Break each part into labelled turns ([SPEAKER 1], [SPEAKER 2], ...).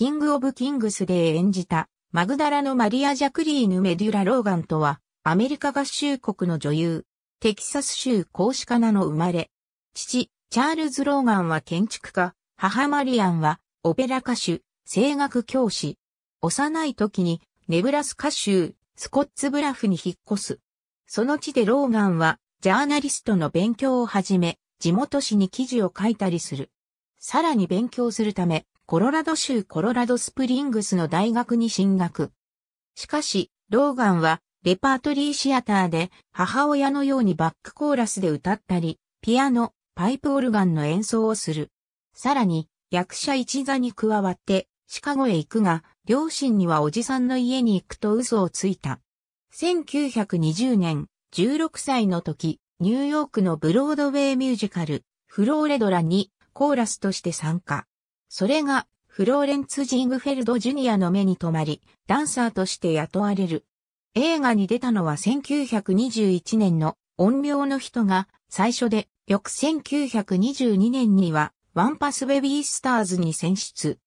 [SPEAKER 1] キング・オブ・キングスで演じた、マグダラのマリア・ジャクリーヌ・メデュラ・ローガンとは、アメリカ合衆国の女優、テキサス州公子シカナの生まれ。父、チャールズ・ローガンは建築家、母マリアンは、オペラ歌手、声楽教師。幼い時に、ネブラスカ州、スコッツブラフに引っ越す。その地でローガンは、ジャーナリストの勉強をはじめ、地元紙に記事を書いたりする。さらに勉強するため、コロラド州コロラドスプリングスの大学に進学。しかし、ローガンは、レパートリーシアターで、母親のようにバックコーラスで歌ったり、ピアノ、パイプオルガンの演奏をする。さらに、役者一座に加わって、シカゴへ行くが、両親にはおじさんの家に行くと嘘をついた。1920年、16歳の時、ニューヨークのブロードウェイミュージカル、フローレドラにコーラスとして参加。それが、フローレンツ・ジングフェルド・ジュニアの目に留まり、ダンサーとして雇われる。映画に出たのは1921年の音量の人が最初で、翌1922年にはワンパスベビースターズに選出。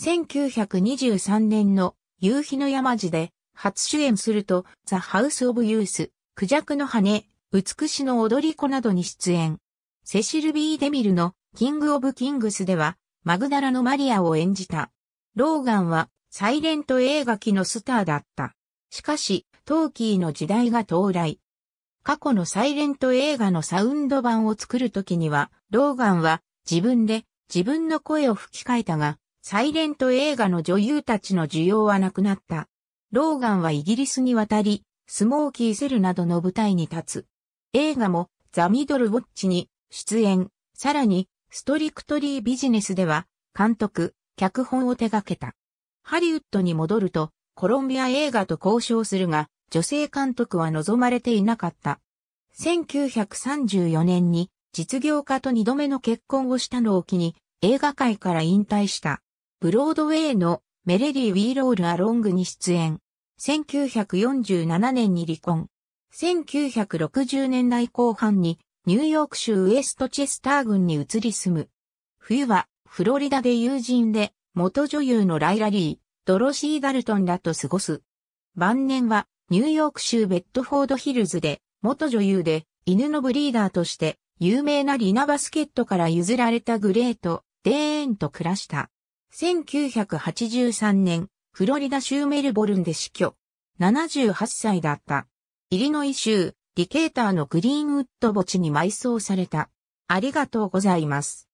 [SPEAKER 1] 1923年の夕日の山路で初主演するとザ・ハウス・オブ・ユース、クジャクの羽、美しの踊り子などに出演。セシルビー・デミルのキング・オブ・キングスではマグダラのマリアを演じた。ローガンは、サイレント映画機のスターだった。しかし、トーキーの時代が到来。過去のサイレント映画のサウンド版を作るときには、ローガンは自分で自分の声を吹き替えたが、サイレント映画の女優たちの需要はなくなった。ローガンはイギリスに渡り、スモーキーセルなどの舞台に立つ。映画もザ・ミドルウォッチに出演、さらにストリクトリービジネスでは、監督、脚本を手掛けた。ハリウッドに戻ると、コロンビア映画と交渉するが、女性監督は望まれていなかった。1934年に実業家と二度目の結婚をしたのを機に映画界から引退した。ブロードウェイのメレリー・ウィーロール・アロングに出演。1947年に離婚。1960年代後半にニューヨーク州ウエストチェスター郡に移り住む。冬は、フロリダで友人で、元女優のライラリー、ドロシー・ダルトンらと過ごす。晩年は、ニューヨーク州ベッドフォードヒルズで、元女優で、犬のブリーダーとして、有名なリナ・バスケットから譲られたグレート、デーンと暮らした。1983年、フロリダ州メルボルンで死去。78歳だった。イリノイ州、ディケーターのグリーンウッド墓地に埋葬された。ありがとうございます。